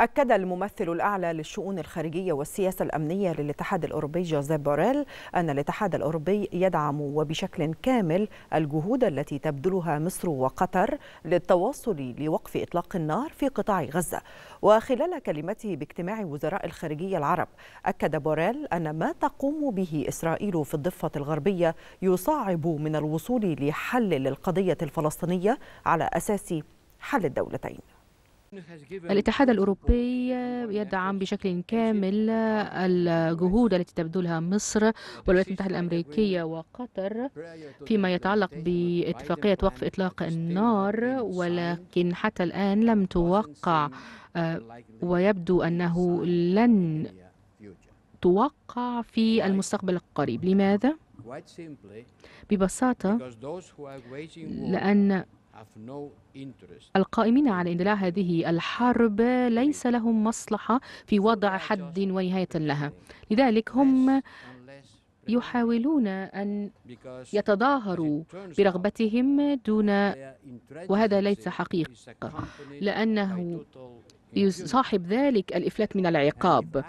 أكد الممثل الأعلى للشؤون الخارجية والسياسة الأمنية للاتحاد الأوروبي جوزيف بوريل أن الاتحاد الأوروبي يدعم وبشكل كامل الجهود التي تبذلها مصر وقطر للتواصل لوقف إطلاق النار في قطاع غزة وخلال كلمته باجتماع وزراء الخارجية العرب أكد بوريل أن ما تقوم به إسرائيل في الضفة الغربية يصعب من الوصول لحل للقضية الفلسطينية على أساس حل الدولتين الاتحاد الأوروبي يدعم بشكل كامل الجهود التي تبذلها مصر والولايات المتحدة الأمريكية وقطر فيما يتعلق باتفاقية وقف إطلاق النار ولكن حتى الآن لم توقع آه، ويبدو أنه لن توقع في المستقبل القريب لماذا؟ ببساطة لأن القائمين على اندلاع هذه الحرب ليس لهم مصلحة في وضع حد ونهاية لها لذلك هم يحاولون أن يتظاهروا برغبتهم دون وهذا ليس حقيقة لأنه يصاحب ذلك الإفلات من العقاب